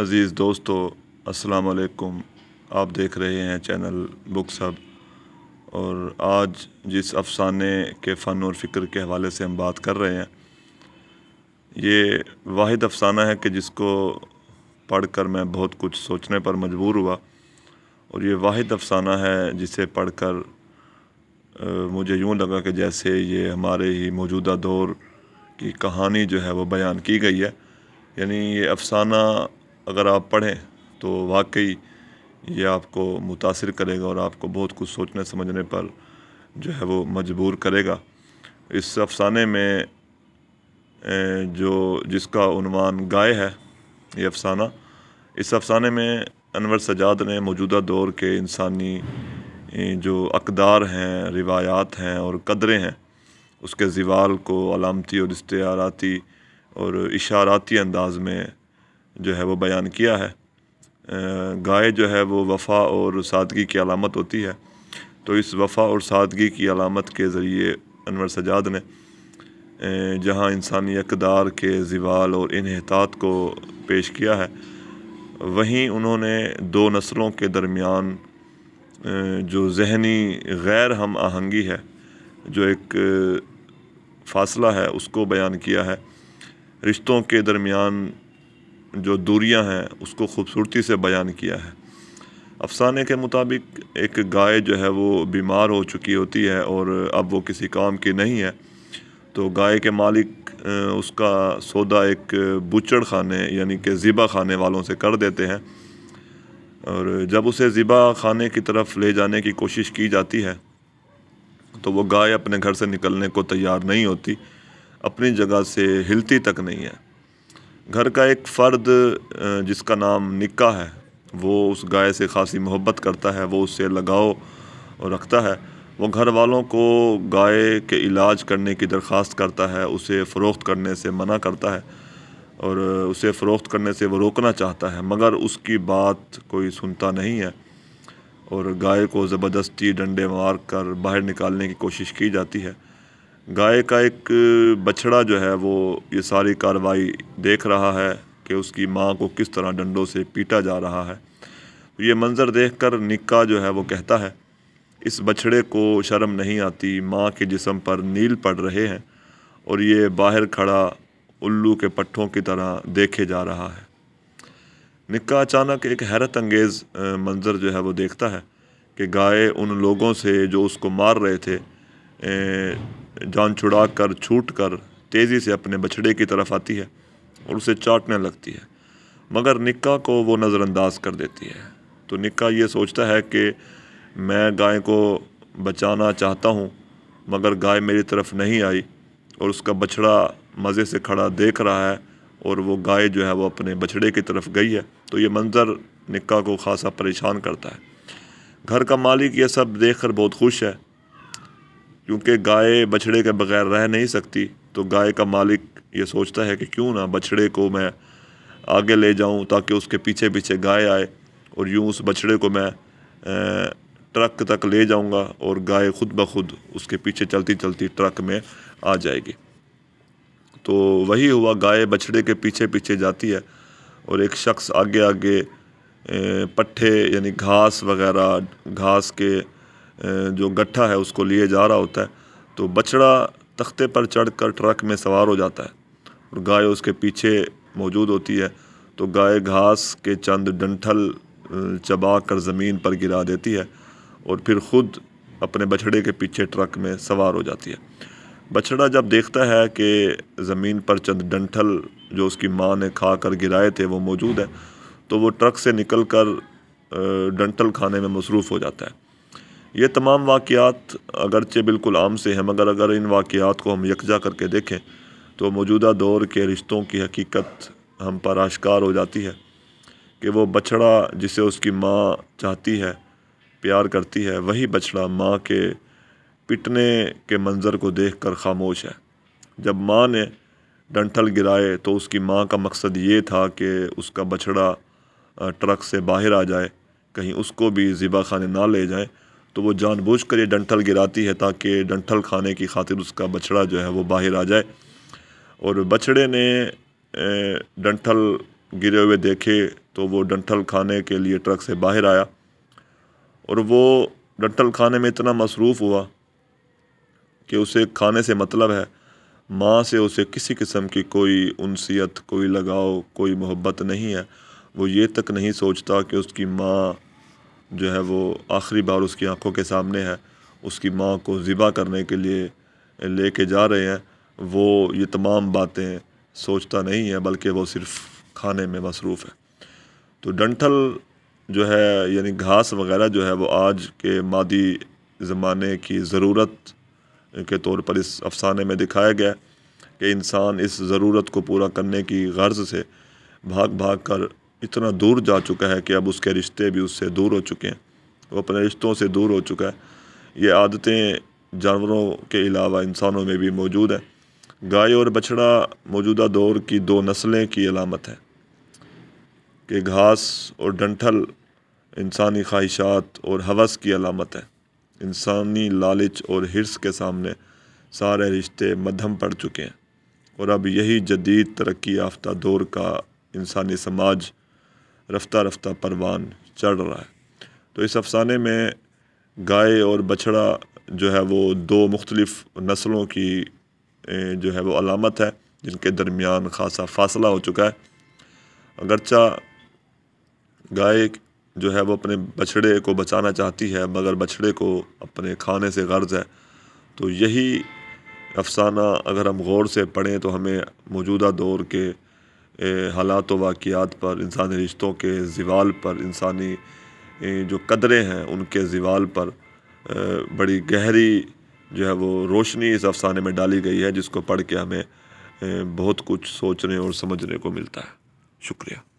अज़ीज़ दोस्तों अस्सलाम वालेकुम आप देख रहे हैं चैनल बुक सब और आज जिस अफसाने के फ़न और फ़िक्र के हवाले से हम बात कर रहे हैं ये वाहिद अफसाना है कि जिसको पढ़कर मैं बहुत कुछ सोचने पर मजबूर हुआ और ये वाहिद अफसाना है जिसे पढ़कर मुझे यूँ लगा कि जैसे ये हमारे ही मौजूदा दौर की कहानी जो है वो बयान की गई है यानी ये अफसाना अगर आप पढ़ें तो वाकई ये आपको मुतासर करेगा और आपको बहुत कुछ सोचने समझने पर जो है वो मजबूर करेगा इस अफसाने में जो जिसका उनवान गाय है ये अफसाना इस अफसाने में अनवर सजाद ने मौजूदा दौर के इंसानी जो अकदार हैं रिवायात हैं और कदरें हैं उसके जीवाल को अलामती और इश्तारती और इशाराती अंदाज में जो है वो बयान किया है गाय जो है वो वफा और सादगी की अलामत होती है तो इस वफा और सादगी की अलामत के ज़रिए अनवर सजाद ने जहाँ इंसानी अकदार के ज़ीवाल और इनहतात को पेश किया है वहीं उन्होंने दो नस्लों के दरमियान जो जहनी गैर हम आहंगी है जो एक फ़ासला है उसको बयान किया है रिश्तों के दरमियान जो दूरियां हैं उसको खूबसूरती से बयान किया है अफसाने के मुताबिक एक गाय जो है वो बीमार हो चुकी होती है और अब वो किसी काम की नहीं है तो गाय के मालिक उसका सौदा एक बुचड़ खाने यानी कि ज़िबा खाने वालों से कर देते हैं और जब उसे ज़िबा खाने की तरफ ले जाने की कोशिश की जाती है तो वो गाय अपने घर से निकलने को तैयार नहीं होती अपनी जगह से हिलती तक नहीं है घर का एक फ़र्द जिसका नाम निक्का है वो उस गाय से खासी मोहब्बत करता है वो उससे लगाव रखता है वो घर वालों को गाय के इलाज करने की दरख्वास्त करता है उसे फ़रोख्त करने से मना करता है और उसे फ़रोख्त करने से वो रोकना चाहता है मगर उसकी बात कोई सुनता नहीं है और गाय को ज़बरदस्ती डंडे मार कर बाहर निकालने की कोशिश की जाती है गाय का एक बछड़ा जो है वो ये सारी कार्रवाई देख रहा है कि उसकी माँ को किस तरह डंडों से पीटा जा रहा है ये मंज़र देख कर निक्का जो है वो कहता है इस बछड़े को शर्म नहीं आती माँ के जिसम पर नील पड़ रहे हैं और ये बाहर खड़ा उल्लू के पट्ठों की तरह देखे जा रहा है निक्का अचानक एक हैरत अंगेज़ मंज़र जो है वो देखता है कि गाय उन लोगों से जो उसको मार रहे थे जान छुड़ा कर छूट कर तेज़ी से अपने बछड़े की तरफ आती है और उसे चाटने लगती है मगर निक्का को वो नज़रअंदाज कर देती है तो निक्का ये सोचता है कि मैं गाय को बचाना चाहता हूँ मगर गाय मेरी तरफ नहीं आई और उसका बछड़ा मज़े से खड़ा देख रहा है और वो गाय जो है वो अपने बछड़े की तरफ गई है तो ये मंज़र निक्का को खासा परेशान करता है घर का मालिक ये सब देख कर बहुत खुश है क्योंकि गाय बछड़े के बगैर रह नहीं सकती तो गाय का मालिक ये सोचता है कि क्यों ना बछड़े को मैं आगे ले जाऊं ताकि उसके पीछे पीछे गाय आए और यूं उस बछड़े को मैं ट्रक तक ले जाऊंगा और गाय खुद ब खुद उसके पीछे चलती चलती ट्रक में आ जाएगी तो वही हुआ गाय बछड़े के पीछे पीछे जाती है और एक शख्स आगे आगे पट्ठे यानी घास वगैरह घास के जो गट्ठा है उसको लिए जा रहा होता है तो बछड़ा तख्ते पर चढ़कर ट्रक में सवार हो जाता है और गाय उसके पीछे मौजूद होती है तो गाय घास के चंद डंठल चबा कर ज़मीन पर गिरा देती है और फिर ख़ुद अपने बछड़े के पीछे ट्रक में सवार हो जाती है बछड़ा जब देखता है कि ज़मीन पर चंद डंठल जो उसकी माँ ने खा कर गिराए थे वो मौजूद है तो वो ट्रक से निकल कर डंठल खाने में मसरूफ़ हो जाता है ये तमाम वाक़ात अगरचे बिल्कुल आम से हैं मगर अगर इन वाक़ात को हम यकजा करके देखें तो मौजूदा दौर के रिश्तों की हकीकत हम पर आश्कार हो जाती है कि वो बछड़ा जिसे उसकी माँ चाहती है प्यार करती है वही बछड़ा माँ के पिटने के मंज़र को देख कर खामोश है जब माँ ने डंठल गिराए तो उसकी माँ का मकसद ये था कि उसका बछड़ा ट्रक से बाहर आ जाए कहीं उसको भी ज़िबा खाने ना ले जाएँ तो वो जानबूझ कर ये डंठल गिराती है ताकि डंठल खाने की खातिर उसका बछड़ा जो है वो बाहर आ जाए और बछड़े ने डंठल गिरे हुए देखे तो वो डंठल खाने के लिए ट्रक से बाहर आया और वो डंठल खाने में इतना मसरूफ़ हुआ कि उसे खाने से मतलब है माँ से उसे किसी किस्म की कोई उनसीत कोई लगाव कोई मोहब्बत नहीं है वो ये तक नहीं सोचता कि उसकी माँ जो है वो आखिरी बार उसकी आंखों के सामने है उसकी माँ को ज़िबा करने के लिए लेके जा रहे हैं वो ये तमाम बातें सोचता नहीं है बल्कि वो सिर्फ खाने में मसरूफ़ है तो डंठल जो है यानी घास वगैरह जो है वो आज के मादी ज़माने की ज़रूरत के तौर पर इस अफसाने में दिखाया गया कि इंसान इस ज़रूरत को पूरा करने की गर्ज से भाग भाग कर इतना दूर जा चुका है कि अब उसके रिश्ते भी उससे दूर हो चुके हैं वो अपने रिश्तों से दूर हो चुका है ये आदतें जानवरों के अलावा इंसानों में भी मौजूद हैं गाय और बछड़ा मौजूदा दौर की दो नस्लें की अलामत है कि घास और डंठल इंसानी ख्वाहिशात और हवस की अलामत है इंसानी लालच और हिरस के सामने सारे रिश्ते मध्यम पड़ चुके हैं और अब यही जदीद तरक्की याफ्ता दौर का इंसानी समाज रफ्ता रफ्ता परवान चढ़ रहा है तो इस अफसाने में गाय और बछड़ा जो है वो दो मुख्तलिफ़ नस्लों की जो है वो अलामत है जिनके दरमियान ख़ासा फासला हो चुका है अगरचा गाय जो है वो अपने बछड़े को बचाना चाहती है मगर बछड़े को अपने खाने से गर्ज है तो यही अफसाना अगर हम गौर से पढ़ें तो हमें मौजूदा दौर के हालात वाक़ियात वाक़ात पर इंसानी रिश्तों के जीवाल पर इंसानी जो कदरें हैं उनके जवाल पर बड़ी गहरी जो है वो रोशनी इस अफसाने में डाली गई है जिसको पढ़ के हमें बहुत कुछ सोचने और समझने को मिलता है शुक्रिया